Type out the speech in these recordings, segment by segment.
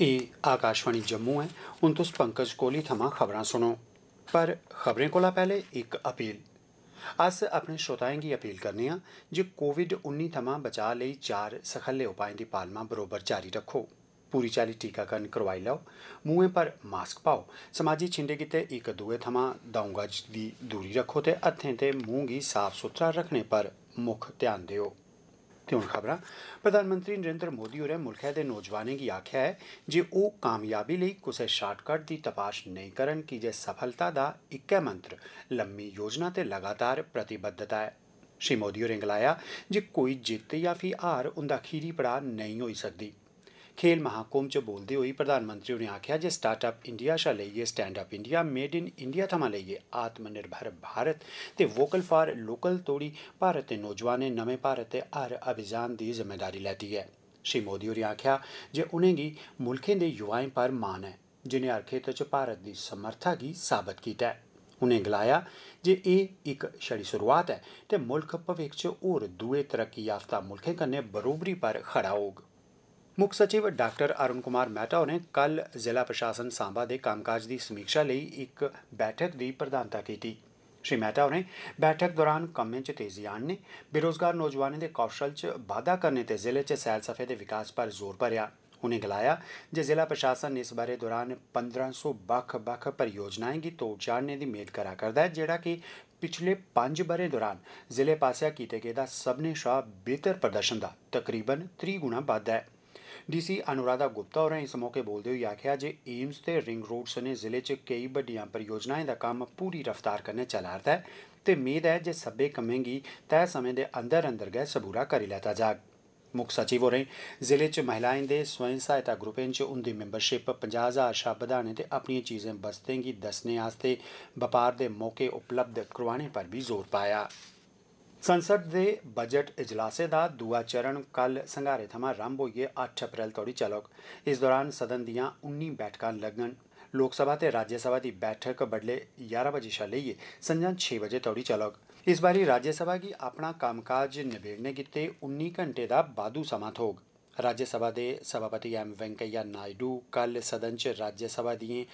ਇਹ ਆਕਾਸ਼ਵਾਣੀ ਜੰਮੂ ਹੈ ਹੁਣ ਤੁਸ ਪੰਕਜ ਕੋਲੀ ਥਮਾ ਖਬਰਾਂ ਸੁਣੋ ਪਰ ਖਬਰੇ ਕੋਲਾ ਪਹਿਲੇ ਇੱਕ ਅਪੀਲ ਅਸ ਆਪਣੇ ਸ਼ਰੋਤਾਵਾਂ ਦੀ ਅਪੀਲ ਕਰਨੀ ਆ ਜੇ ਕੋਵਿਡ-19 ਥਮਾ ਬਚਾ ਲਈ ਚਾਰ ਸਖੱਲੇ ਉਪਾਅ ਦੀ ਪਾਲਮਾ ਬਰੋਬਰ ਜਾਰੀ ਰੱਖੋ ਪੂਰੀ ਚਾਲੀ ਟੀਕਾਕਰਨ ਕਰਵਾਈ ਲਓ ਮੂੰਹੇ ਪਰ ਮਾਸਕ ਪਾਓ ਸਮਾਜੀ ਛਿੰਡੇ ਕਿਤੇ ਇੱਕ ਦੂਏ ਦਾਉਂਗਾ ਜੀ ਦੀ ਦੂਰੀ ਰੱਖੋ ਤੇ ਹੱਥੇ ਤੇ ਮੂੰਹ ਦੀ ਸਾਫ਼ ਸੁਥਰਾ ਰੱਖਣੇ ਪਰ ਮੁੱਖ ਧਿਆਨ ਦਿਓ ਤੇ ਹੁਣ ਖਬਰਾਂ ਪ੍ਰਧਾਨ ਮੰਤਰੀ ਨਰਿੰਦਰ ਮੋਦੀ ਹੋਰੇ ਮੁਲਕਾਂ ਦੇ ਨੌਜਵਾਨਾਂ ਦੀ ਆਖਿਆ ਹੈ ਜੇ ਉਹ ਕਾਮਯਾਬੀ ਲਈ ਕੋਈ ਸ਼ਾਰਟਕਟ ਦੀ ਤਪਾਸ਼ ਨਹੀਂ ਕਰਨ ਕਿ ਜੇ ਸਫਲਤਾ ਦਾ ਇੱਕੇ ਮੰਤਰ ਲੰਮੀ ਯੋਜਨਾ ਤੇ ਲਗਾਤਾਰ ਪ੍ਰਤੀਬੱਧਤਾ ਹੈ ਸ਼੍ਰੀ ਮੋਦੀ ਹੋਰੇ ਗਲਾਇਆ ਜੇ ਕੋਈ ਜਿੱਤ ਜਾਂ ਫਿਰ ਹਾਰ ਉਹਦਾ ਖੀਰੀ ਪੜਾ ਨਹੀਂ ਹੋਈ ਸਕਦੀ ਖੇਲ ਮਹਾਕੁੰਭ 'ਚ ਬੋਲਦੇ ਹੋਈ ਪ੍ਰਧਾਨ ਮੰਤਰੀ ਉਹਨੇ ਆਖਿਆ ਜੇ ਸਟਾਰਟਅਪ ਇੰਡੀਆ ਸ਼ਾ ਲਈਏ stand up India made in India ਥਮਾ ਲਈਏ ਆਤਮ ਨਿਰਭਰ ਭਾਰਤ ਤੇ ਵੋਕਲ ਫਾਰ ਲੋਕਲ ਤੋੜੀ ਭਾਰਤ ਦੇ ਨੌਜਵਾਨੇ ਨਵੇਂ ਭਾਰਤ ਦੇ ਹਰ ਅਭਿਆਨ ਦੀ ਜ਼ਿੰਮੇਵਾਰੀ ਲੈਤੀ ਹੈ ਸ਼੍ਰੀ ਮੋਦੀ ਉਹਨੇ ਆਖਿਆ ਜੇ ਕੀ ਮੁਲਕੇ ਦੇ ਯੁਵਾਏਂ ਪਰ ਮਾਨ ਹੈ ਜਿਨੇ ਹਰ ਖੇਤਰ 'ਚ ਭਾਰਤ ਦੀ ਸਮਰੱਥਾ ਕੀ ਸਾਬਤ ਕੀਤਾ ਹੈ ਉਹਨੇ ਗਲਾਇਆ ਜੇ ਇਹ ਇੱਕ ਛੜੀ ਸ਼ੁਰੂਆਤ ਹੈ ਤੇ ਮੁਲਕ ਭਵਿੱਖ 'ਚ ਹੋਰ ਦੂਏ ਤਰੱਕੀ ਯਾਫਤਾ ਮੁਲਕੇ ਕੰਨੇ ਬਰੋਬਰੀ ਪਰ ਖੜਾ ਹੋਊਗਾ ਮੁੱਖ ਸਚਿਵ ਡਾਕਟਰ ਅਰੁਣ ਕੁਮਾਰ ਮਹਿਤਾ ਨੇ ਕੱਲ ਜ਼ਿਲ੍ਹਾ ਪ੍ਰਸ਼ਾਸਨ ਸਾਂਬਾ ਦੇ ਕੰਮਕਾਜ ਦੀ ਸਮੀਖਿਆ ਲਈ ਇੱਕ ਬੈਠਕ ਦੀ ਪ੍ਰਧਾਨਤਾ ਕੀਤੀ ਸ਼੍ਰੀ ਮਹਿਤਾ ਨੇ ਬੈਠਕ ਦੌਰਾਨ ਕੰਮਾਂ 'ਚ ਤੇਜ਼ੀ ਨੇ ਬੇਰੋਜ਼ਗਾਰ ਨੌਜਵਾਨਾਂ ਦੇ ਕੌਸ਼ਲ 'ਚ ਵਾਧਾ ਕਰਨੇ ਤੇ ਜ਼ਿਲ੍ਹੇ 'ਚ ਸਫੇ ਦੇ ਵਿਕਾਸ 'ਪਰ ਜ਼ੋਰ ਭਰਿਆ ਉਹਨੇ ਗਲਾਇਆ ਜੇ ਜ਼ਿਲ੍ਹਾ ਪ੍ਰਸ਼ਾਸਨ ਨੇ ਇਸ ਬਾਰੇ ਦੌਰਾਨ 1500 ਬਖ ਬਖ ਪਰਿਯੋਜਨਾਵਾਂ ਦੀ ਤੋੜ ਚਾੜਨੇ ਦੀ ਮੇਦ ਕਰਾ ਕਰਦਾ ਹੈ ਜਿਹੜਾ ਕਿ ਪਿਛਲੇ 5 ਬਰੇ ਦੌਰਾਨ ਜ਼ਿਲ੍ਹੇ ਪਾਸਿਆ ਕੀਤੇ ਗਏ ਦਾ ਸਭ ਨੇ ਸ਼ਾ ਬਿਹਤਰ ਪ੍ਰਦਰਸ਼ਨ ਦਾ ਤਕਰੀਬਨ 3 ਗੁਣਾ ਵਾਧਾ ਹੈ ਡੀਸੀ ਅਨੁਰਾਧਾ ਗੁਪਤਾ ਹੋਰਾਂ ਇਸ ਮੌਕੇ ਬੋਲਦੇ ਹੋਏ ਆਖਿਆ ਜੇ ਏਮਸ ਤੇ ਰਿੰਗ ਰੋਡ ਸਨੇ ਜ਼ਿਲ੍ਹੇ 'ਚ ਕਈ ਵੱਡੀਆਂ ਪਰਿਯੋਜਨਾਵਾਂ ਦਾ ਕੰਮ ਪੂਰੀ ਰਫ਼ਤਾਰ ਕਰਨੇ ਚਲਾ ਰਿਹਾ ਹੈ ਤੇ ਉਮੀਦ ਹੈ ਜੇ ਸਭੇ ਕਮੇਂਗੀ ਤੈ ਸਮੇਂ ਦੇ ਅੰਦਰ ਅੰਦਰ ਗਏ ਸਬੂਰਾ ਕਰ ਲੈਤਾ ਜਾਗ ਮੁੱਖ ਸਚਿਵ ਹੋਰੇ ਜ਼ਿਲ੍ਹੇ 'ਚ ਮਹਿਲਾਵਾਂ ਦੇ ਸਵੈਂ ਸਹਾਇਤਾ ਗਰੁੱਪਾਂ 'ਚ ਉਹਦੀ ਮੈਂਬਰਸ਼ਿਪ 50000 ਸ਼ਾ ਵਧਾਣੇ ਤੇ ਆਪਣੀਆਂ ਚੀਜ਼ਾਂ ਬਸਤੇਂਗੀ ਦੱਸਣੇ ਆਸਤੇ ਵਪਾਰ ਦੇ ਮੌਕੇ ਉਪਲਬਧ ਕਰਵਾਣੇ ਪਰ ਵੀ ਜ਼ੋਰ ਪਾਇਆ ਸੰਸਦ ਦੇ ਬਜਟ ਇਜਲਾਸੇ ਦਾ ਦੂਆ ਚਰਨ ਕੱਲ ਸੰਘਾਰੇ ਥਮਾ ਰੰਭ ਹੋਈਏ 8 ਅਪ੍ਰੈਲ ਤੋੜੀ ਚਲੋਗ ਇਸ ਦੌਰਾਨ ਸਦਨ ਦੀਆਂ 19 ਬੈਠਕਾਂ ਲੱਗਣ ਲੋਕ ਸਭਾ ਤੇ ਰਾਜ ਸਭਾ ਦੀ ਬੈਠਕ ਬਦਲੇ 11 ਵਜੇ ਸ਼ਾ ਲਈਏ ਸੰਜਾਂ 6 ਵਜੇ ਤੋੜੀ ਚਲੋਗ ਇਸ ਵਾਰੀ ਰਾਜ ਸਭਾ ਕੀ ਆਪਣਾ ਕੰਮਕਾਜ ਨਿਬੇੜਨੇ ਕਿਤੇ 19 ਘੰਟੇ ਦਾ ਬਾਦੂ ਸਮਾਂ ਥੋਗ ਰਾਜ ਸਭਾ ਦੇ ਸਭਾਪਤੀ ਐਮ ਵੈਂਕਈਆ ਨਾਇਡੂ ਕੱਲ ਸਦਨ ਚ ਰਾਜ ਸਭਾ ਦੀਆਂ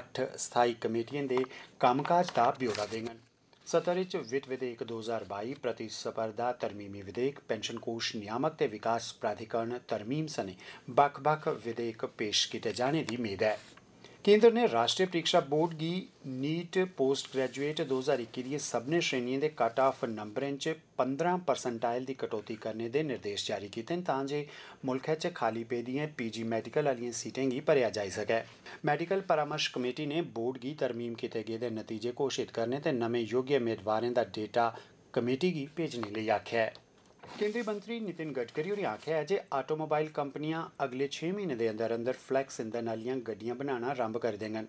8 ਸਥਾਈ ਕਮੇਟੀਆਂ ਦੇ ਕੰਮਕਾਜ ਦਾ ਬਿਊਰਾ ਦੇਣਗੇ ਸਤਾਰਿਚ ਵਿੱਚ ਵਿੱਤ ਵਿਧੇਇਕ 2022 ਪ੍ਰਤੀ ਸਪਰਦਾ ਤਰਮੀਮੀ ਵਿਧੇਕ ਪੈਨਸ਼ਨ ਕੋਸ਼ ਨਿਯਾਮਕ ਤੇ ਵਿਕਾਸ ਪ੍ਰਾਧਿਕਰਨ ਤਰਮੀਮ ਸਨੇ ਵੱਖ-ਵੱਖ ਵਿਧੇਇਕ ਪੇਸ਼ ਕੀਤੇ ਜਾਣੇ ਦੀ ਉਮੀਦ ਹੈ ਕੇਂਦਰ ਨੇ ਰਾਸ਼ਟਰੀ ਪ੍ਰੀਖਿਆ ਬੋਰਡ ਦੀ ਨੀਟ ਪੋਸਟ ਗ੍ਰੈਜੂਏਟ 2021 ਦੇ ਸਭਨੇ ਸ਼੍ਰੇਣੀਆਂ ਦੇ ਕਟ ਆਫ ਨੰਬਰਾਂ 'ਚ 15 ਪਰਸੈਂਟਾਈਲ ਦੀ ਕਟੌਤੀ ਕਰਨ ਦੇ ਨਿਰਦੇਸ਼ ਜਾਰੀ ਕੀਤੇ ਨੇ ਤਾਂ ਜੇ ਮੁਲਕ 'ਚ ਖਾਲੀ ਪੇਦੀਆਂ ਪੀਜੀ ਮੈਡੀਕਲ ਵਾਲੀਆਂ ਸੀਟਾਂ ਹੀ ਭਰਿਆ ਜਾ ਸਕੇ ਮੈਡੀਕਲ ਪਰਾਮਰਸ਼ ਕਮੇਟੀ ਨੇ ਬੋਰਡ ਦੀ ਤਰਮੀਮ ਕੀਤੇ ਗਏ ਦੇ ਨਤੀਜੇ ਘੋਸ਼ਿਤ ਕਰਨੇ ਤੇ ਨਵੇਂ ਯੋਗ ਉਮੀਦਵਾਰਾਂ ਦਾ ਡਾਟਾ ਕਮੇਟੀ ਦੀ ਭੇਜਣ ਲਈ ਆਖਿਆ ਹੈ ਕੇਂਦਰੀ ਮੰਤਰੀ ਨਿਤਿਨ ਗਡਕਰੀ ਹੋਰੀ ਆਖਿਆ ਹੈ ਜੇ ਆਟੋਮੋਬਾਈਲ ਕੰਪਨੀਆਂ ਅਗਲੇ 6 ਮਹੀਨੇ ਦੇ ਅੰਦਰ ਅੰਦਰ ਫਲੈਕਸ ਇੰਧਨ ਵਾਲੀਆਂ ਗੱਡੀਆਂ ਬਣਾਉਣਾ ਆਰੰਭ ਕਰ ਦੇਣਗੇ।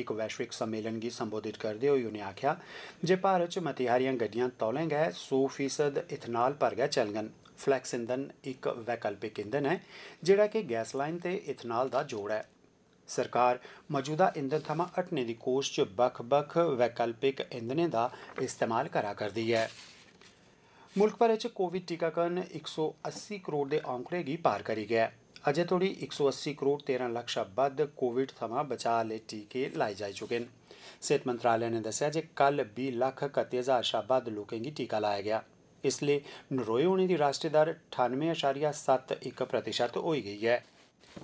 ਇੱਕ ਵੈਸ਼ਵਿਕ ਸੰਮੇਲਨ ਗੀ ਸੰਬੋਧਿਤ ਕਰਦੇ ਹੋਏ ਉਹਨੇ ਆਖਿਆ ਜੇ ਭਾਰਤ 'ਚ ਮਤਿਹਾਰੀਆਂ ਗੱਡੀਆਂ ਤੌਲੇ 100% ਇਥਨਾਲ ਭਰ ਗਿਆ ਚੱਲਣਗੇ। ਫਲੈਕਸ ਇੰਧਨ ਇੱਕ ਵੈਕਲਪਿਕ ਇੰਧਨ ਹੈ ਜਿਹੜਾ ਕਿ ਗੈਸ ਲਾਈਨ ਤੇ ਇਥਨਾਲ ਦਾ ਜੋੜ ਹੈ ਸਰਕਾਰ ਮੌਜੂਦਾ ਇੰਧਨ ਥਮਾ ਅਟਨੇ ਦੀ ਕੋਸ਼ਿਸ਼ 'ਚ ਬਖ-ਬਖ ਵੈਕਲਪਿਕ ਇੰਧਨੇ ਦਾ ਇਸਤੇਮਾਲ ਕਰਾ ਕਰਦੀ ਹੈ ਮੁਲਕ ਭਰ ਵਿੱਚ ਕੋਵਿਡ ਟੀਕਾਕਰਨ 180 ਕਰੋੜ ਦੇ ਅੰਕੜੇ ਦੀ ਪਾਰ ਕਰੀ ਗਿਆ ਹੈ ਅਜੇ ਤੋੜੀ 180 ਕਰੋੜ 13 ਲੱਖ ਸ਼ਬਦ ਕੋਵਿਡ ਥਮਾ ਬਚਾ ਲੈ ਟੀਕੇ ਲਾਏ ਜਾ ਚੁਕੇ ਨੇ ਸਿਹਤ ਮੰਤਰਾਲੇ ਨੇ ਦੱਸਿਆ ਜੇ ਕੱਲ 20 ਲੱਖ 31000 ਸ਼ਬਦ ਲੋਕਾਂ ਨੂੰ ਟੀਕਾ ਲਾਇਆ ਗਿਆ ਇਸ ਲਈ ਨਰੋਏ ਹੋਣੇ ਦੀ ਰਾਸ਼ਟਰੀ ਦਰ 98.71% ਹੋਈ ਗਈ ਹੈ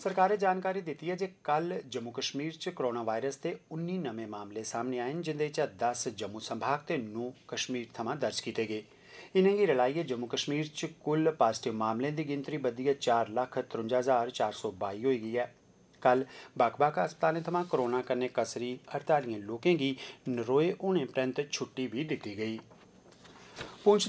ਸਰਕਾਰ ਨੇ ਜਾਣਕਾਰੀ ਦਿੱਤੀ ਹੈ ਜੇ ਕੱਲ ਜੰਮੂ ਕਸ਼ਮੀਰ 'ਚ ਕਰੋਨਾ ਵਾਇਰਸ ਦੇ 19 ਨਵੇਂ ਮਾਮਲੇ ਸਾਹਮਣੇ ਆਏ ਜਿੰਦੇ 'ਚ 10 ਜੰਮੂ ਸੰਭਾਗ ਤੇ 9 ਕਸ਼ਮੀਰ ਥਮਾ ਦਰਜ ਕੀਤੇ ਗਏ ਇਨ੍ਹਾਂ ਦੀ ਰਲਾਈਏ ਜੰਮੂ ਕਸ਼ਮੀਰ ਚ ਕੁੱਲ ਪਾਜ਼ਿਟਿਵ ਮਾਮਲੇ ਦੀ ਗਿਣਤੀ ਵਧੀ ਹੈ 453422 ਹੋਈ ਗਈ ਹੈ ਕੱਲ ਹਸਪਤਾਲ ਨੇ ਤਮਾ ਕਰੋਨਾ ਕਰਨੇ ਕਸਰੀ ਹੜਤਾਲੀਆਂ ਲੋਕਾਂ ਦੀ ਨਰੋਏ ਉਹਨੇ ਪ੍ਰੰਤ ਛੁੱਟੀ ਵੀ ਦਿੱਤੀ ਗਈ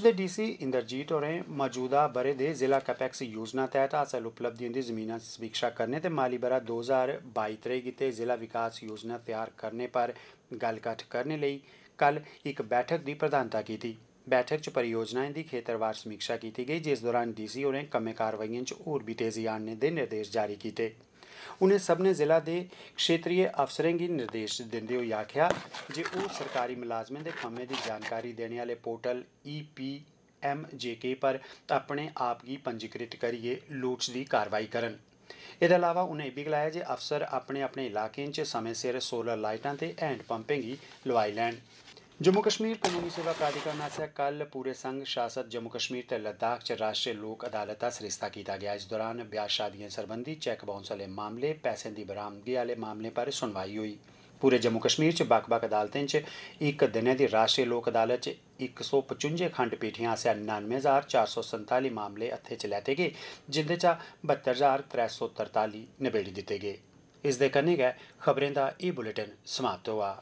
ਦੇ ਡੀਸੀ ਇੰਦਰਜੀਤ ਹੋਰੇ ਮੌਜੂਦਾ ਬਰੇ ਦੇ ਜ਼ਿਲ੍ਹਾ ਕਪੈਕਸ ਯੋਜਨਾ ਤਹਿਤ ਹਾਸਲ ਉਪਲਬਧੀਆਂ ਦੀ ਜ਼ਮੀਨਾਂ ਸਮੀਖਿਆ ਕਰਨੇ ਤੇ ਮਾਲੀ ਬਰਾ 2022-23 ਕੀਤੇ ਜ਼ਿਲ੍ਹਾ ਵਿਕਾਸ ਯੋਜਨਾ ਤਿਆਰ ਕਰਨੇ ਪਰ ਗੱਲ ਗੱਲਕੱਠ ਕਰਨੇ ਲਈ ਕੱਲ ਇੱਕ ਬੈਠਕ ਦੀ ਪ੍ਰਧਾਨਤਾ ਕੀਤੀ बैठक च परियोजनाएं दी खेतरवार समीक्षा कीती गेई जिस दौरान डीसी होरें कम्में कारवाइयें च होर बी तेजी आनने दे निर्देश जारी कीते उनें सब्मनें जिला दे क्षेत्रीय अफसरें गी निर्देश दिंदे होई आखेआ जे ओह् सरकारी मलाजमें दे कम्में दी जानकारी देने आह्ले portal E P M J के पर अपने आप गी पंजीकृत करियै लोड़चदी कार्रवाई करन एह्दे अलावा उनें एह् बी गलाया जे अफसर अपने अपने इलाकें च समें सिर सोलर लाइटां ते हैंड पंपें गी लोआई लैन जम्मू कश्मीर कनूनी सेवा प्राधिकरण आसेआ कल पूरे संघ शासत जम्मू कश्मीर ते लद्दाख च राष्ट्री लोक अदालत दा सरिस्ता कीता गेआ इस दौरान ब्याह शादियें सरबंधी चैक बाउंस आह्ले मामले पैसें दी बरामदगी आह्ले मामलें पर सुनवाई होई पूरे जम्मू कश्मीर च बक्ख बक्ख अदालतें च इक दिनै दी राष्ट्री लोक अदालत च इक सौ पचुंजे खंडपीठियां आसेआ नानुए हजार चार सौ संताली मामले हत्थे च लैते गे जिंदे चा बत्तर हजार त्रै सौ तरताली नबेड़ी दित्ते गे इसदे कन्नै गै खबरें दा एह् बुलेटिन समाप्त होआ